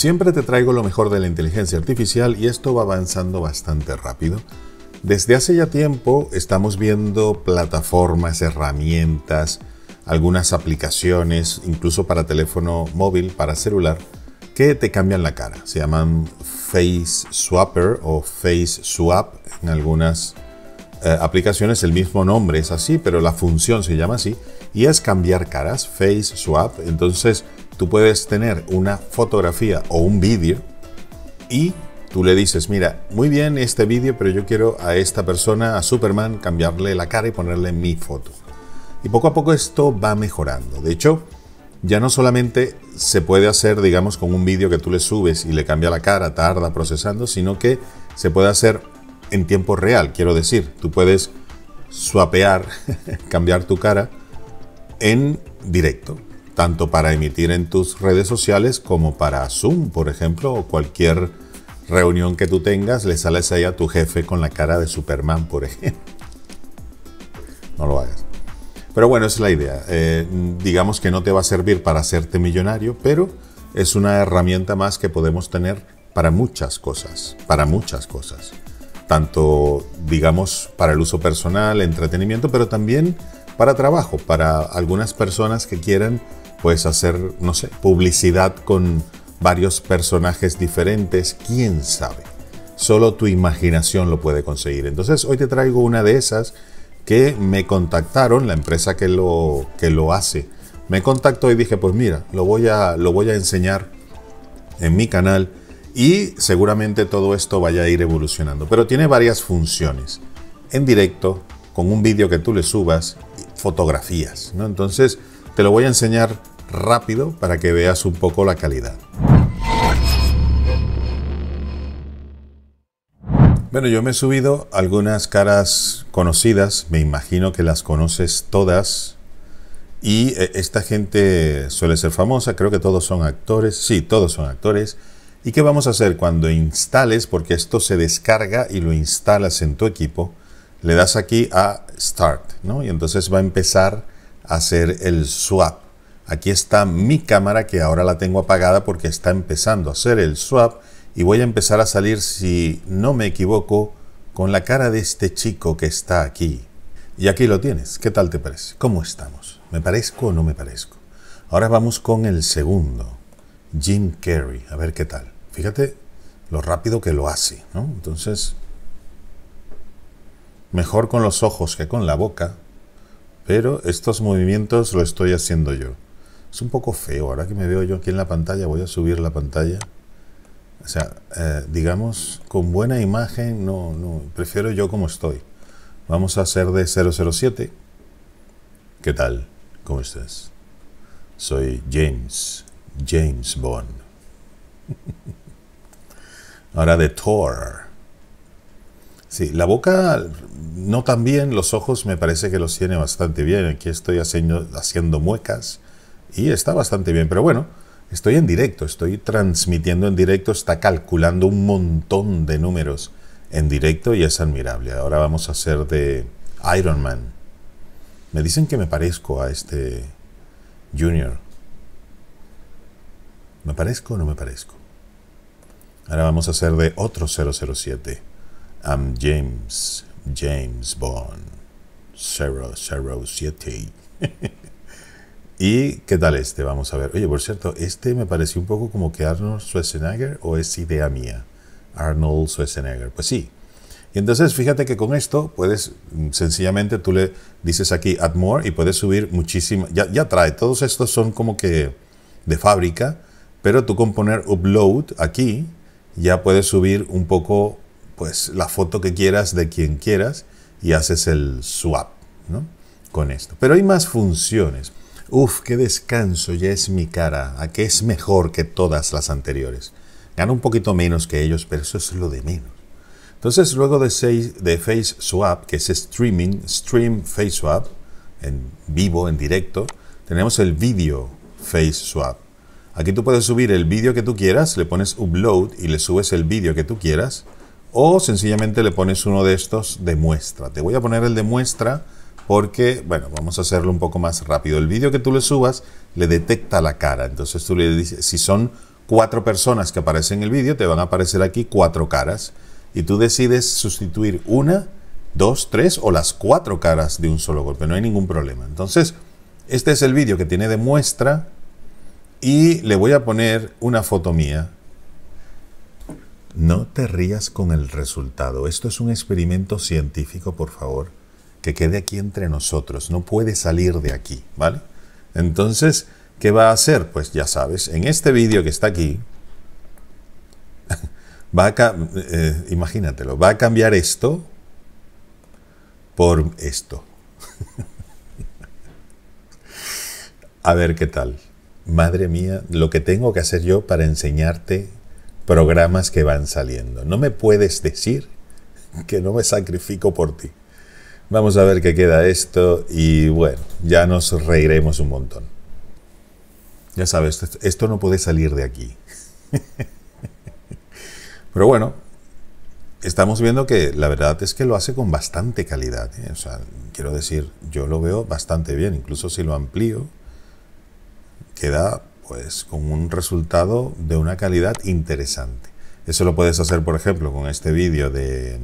Siempre te traigo lo mejor de la inteligencia artificial y esto va avanzando bastante rápido. Desde hace ya tiempo estamos viendo plataformas, herramientas, algunas aplicaciones, incluso para teléfono móvil, para celular, que te cambian la cara. Se llaman Face Swapper o Face Swap en algunas eh, aplicaciones. El mismo nombre es así, pero la función se llama así. Y es cambiar caras, Face Swap. Entonces tú puedes tener una fotografía o un vídeo y tú le dices, mira, muy bien este vídeo, pero yo quiero a esta persona, a Superman, cambiarle la cara y ponerle mi foto. Y poco a poco esto va mejorando. De hecho, ya no solamente se puede hacer, digamos, con un vídeo que tú le subes y le cambia la cara, tarda procesando, sino que se puede hacer en tiempo real, quiero decir. Tú puedes swapear, cambiar tu cara en directo tanto para emitir en tus redes sociales como para Zoom, por ejemplo, o cualquier reunión que tú tengas, le sales ahí a tu jefe con la cara de Superman, por ejemplo. No lo hagas. Pero bueno, esa es la idea. Eh, digamos que no te va a servir para hacerte millonario, pero es una herramienta más que podemos tener para muchas cosas, para muchas cosas. Tanto, digamos, para el uso personal, entretenimiento, pero también para trabajo, para algunas personas que quieran puedes hacer, no sé, publicidad con varios personajes diferentes, quién sabe. Solo tu imaginación lo puede conseguir. Entonces hoy te traigo una de esas que me contactaron, la empresa que lo, que lo hace, me contactó y dije, pues mira, lo voy, a, lo voy a enseñar en mi canal y seguramente todo esto vaya a ir evolucionando. Pero tiene varias funciones. En directo, con un vídeo que tú le subas, fotografías. ¿no? Entonces, te lo voy a enseñar rápido para que veas un poco la calidad. Bueno, yo me he subido algunas caras conocidas, me imagino que las conoces todas. Y eh, esta gente suele ser famosa, creo que todos son actores, sí, todos son actores. ¿Y qué vamos a hacer cuando instales? Porque esto se descarga y lo instalas en tu equipo. Le das aquí a Start, ¿no? Y entonces va a empezar a hacer el swap. Aquí está mi cámara que ahora la tengo apagada porque está empezando a hacer el swap y voy a empezar a salir, si no me equivoco, con la cara de este chico que está aquí. Y aquí lo tienes. ¿Qué tal te parece? ¿Cómo estamos? ¿Me parezco o no me parezco? Ahora vamos con el segundo, Jim Carrey. A ver qué tal. Fíjate lo rápido que lo hace, ¿no? Entonces, mejor con los ojos que con la boca, pero estos movimientos lo estoy haciendo yo. Es un poco feo, ahora que me veo yo aquí en la pantalla, voy a subir la pantalla. O sea, eh, digamos, con buena imagen, no, no, prefiero yo como estoy. Vamos a hacer de 007. ¿Qué tal? ¿Cómo estás? Soy James, James Bond. Ahora de Thor. Sí, la boca no tan bien, los ojos me parece que los tiene bastante bien. Aquí estoy haciendo, haciendo muecas y está bastante bien. Pero bueno, estoy en directo, estoy transmitiendo en directo, está calculando un montón de números en directo y es admirable. Ahora vamos a hacer de Iron Man. Me dicen que me parezco a este Junior. ¿Me parezco o no me parezco? Ahora vamos a hacer de otro 007. I'm James, James Bond 007. ¿Y qué tal este? Vamos a ver. Oye, por cierto, este me pareció un poco como que Arnold Schwarzenegger o es idea mía. Arnold Schwarzenegger. Pues sí. Y entonces fíjate que con esto puedes, mm, sencillamente tú le dices aquí add more y puedes subir muchísimo. Ya, ya trae, todos estos son como que de fábrica, pero tú con poner upload aquí ya puedes subir un poco pues la foto que quieras de quien quieras y haces el swap ¿no? con esto. Pero hay más funciones. Uf, qué descanso, ya es mi cara, a que es mejor que todas las anteriores. gano un poquito menos que ellos, pero eso es lo de menos. Entonces, luego de, seis, de Face Swap, que es streaming, stream Face Swap, en vivo, en directo, tenemos el video Face Swap. Aquí tú puedes subir el vídeo que tú quieras, le pones upload y le subes el vídeo que tú quieras, o sencillamente le pones uno de estos de muestra. Te voy a poner el de muestra porque, bueno, vamos a hacerlo un poco más rápido. El vídeo que tú le subas le detecta la cara, entonces tú le dices, si son cuatro personas que aparecen en el vídeo, te van a aparecer aquí cuatro caras y tú decides sustituir una, dos, tres o las cuatro caras de un solo golpe, no hay ningún problema. Entonces, este es el vídeo que tiene de muestra y le voy a poner una foto mía. No te rías con el resultado. Esto es un experimento científico, por favor que quede aquí entre nosotros, no puede salir de aquí, ¿vale? Entonces, ¿qué va a hacer? Pues ya sabes, en este vídeo que está aquí, eh, imagínatelo, va a cambiar esto por esto. a ver qué tal. Madre mía, lo que tengo que hacer yo para enseñarte programas que van saliendo. No me puedes decir que no me sacrifico por ti. Vamos a ver qué queda esto y bueno, ya nos reiremos un montón. Ya sabes, esto no puede salir de aquí. Pero bueno, estamos viendo que la verdad es que lo hace con bastante calidad. ¿eh? quiero decir, yo lo veo bastante bien. Incluso si lo amplío, queda pues con un resultado de una calidad interesante. Eso lo puedes hacer, por ejemplo, con este vídeo de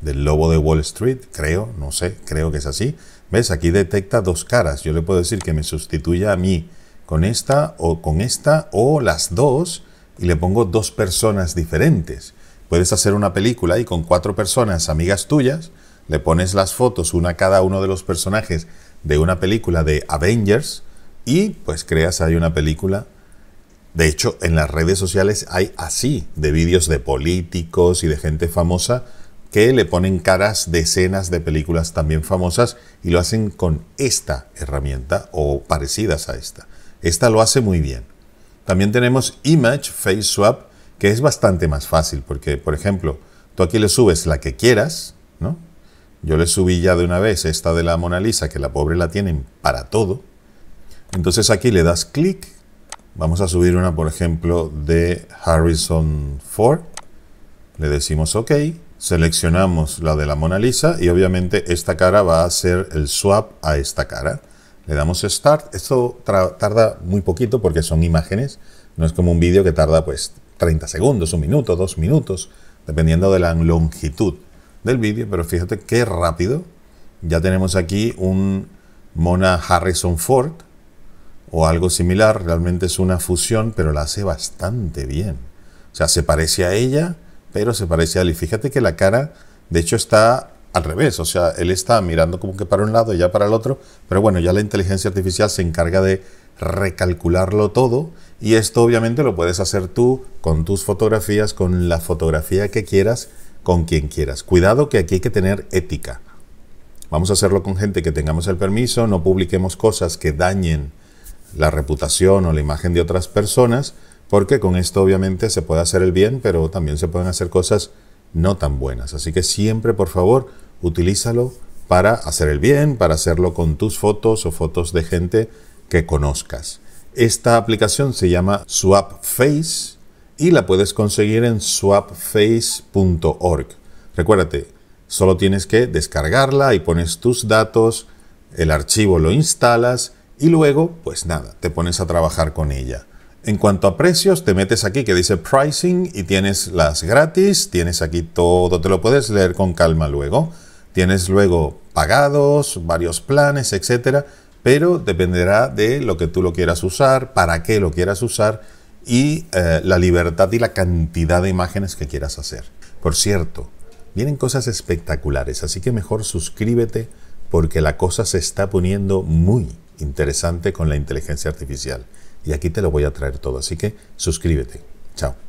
del lobo de Wall Street, creo, no sé, creo que es así. ¿Ves? Aquí detecta dos caras. Yo le puedo decir que me sustituya a mí con esta o con esta o las dos y le pongo dos personas diferentes. Puedes hacer una película y con cuatro personas amigas tuyas le pones las fotos, una a cada uno de los personajes de una película de Avengers y pues creas ahí una película. De hecho, en las redes sociales hay así de vídeos de políticos y de gente famosa que le ponen caras decenas de películas también famosas y lo hacen con esta herramienta o parecidas a esta. Esta lo hace muy bien. También tenemos Image Face Swap, que es bastante más fácil porque, por ejemplo, tú aquí le subes la que quieras, ¿no? Yo le subí ya de una vez esta de la Mona Lisa, que la pobre la tienen para todo. Entonces aquí le das clic. Vamos a subir una, por ejemplo, de Harrison Ford. Le decimos OK. Seleccionamos la de la Mona Lisa y obviamente esta cara va a ser el swap a esta cara. Le damos Start. Esto tarda muy poquito porque son imágenes. No es como un vídeo que tarda pues 30 segundos, un minuto, dos minutos, dependiendo de la longitud del vídeo. Pero fíjate qué rápido. Ya tenemos aquí un Mona Harrison Ford o algo similar. Realmente es una fusión, pero la hace bastante bien. O sea, se parece a ella, pero se parece a él. Y fíjate que la cara, de hecho, está al revés, o sea, él está mirando como que para un lado y ya para el otro, pero bueno, ya la inteligencia artificial se encarga de recalcularlo todo y esto obviamente lo puedes hacer tú con tus fotografías, con la fotografía que quieras, con quien quieras. Cuidado que aquí hay que tener ética. Vamos a hacerlo con gente que tengamos el permiso, no publiquemos cosas que dañen la reputación o la imagen de otras personas, porque con esto obviamente se puede hacer el bien, pero también se pueden hacer cosas no tan buenas. Así que siempre, por favor, utilízalo para hacer el bien, para hacerlo con tus fotos o fotos de gente que conozcas. Esta aplicación se llama face y la puedes conseguir en swapface.org. Recuérdate, solo tienes que descargarla y pones tus datos, el archivo lo instalas y luego, pues nada, te pones a trabajar con ella. En cuanto a precios, te metes aquí que dice pricing y tienes las gratis, tienes aquí todo, te lo puedes leer con calma luego. Tienes luego pagados, varios planes, etcétera, pero dependerá de lo que tú lo quieras usar, para qué lo quieras usar y eh, la libertad y la cantidad de imágenes que quieras hacer. Por cierto, vienen cosas espectaculares, así que mejor suscríbete porque la cosa se está poniendo muy interesante con la inteligencia artificial y aquí te lo voy a traer todo. Así que suscríbete. Chao.